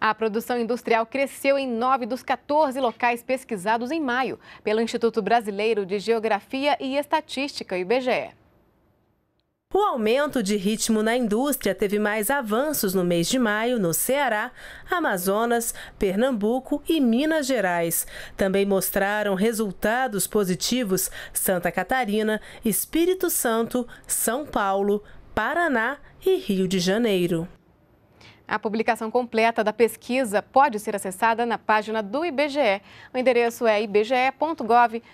A produção industrial cresceu em nove dos 14 locais pesquisados em maio pelo Instituto Brasileiro de Geografia e Estatística, IBGE. O aumento de ritmo na indústria teve mais avanços no mês de maio no Ceará, Amazonas, Pernambuco e Minas Gerais. Também mostraram resultados positivos Santa Catarina, Espírito Santo, São Paulo, Paraná e Rio de Janeiro. A publicação completa da pesquisa pode ser acessada na página do IBGE. O endereço é ibge.gov.br.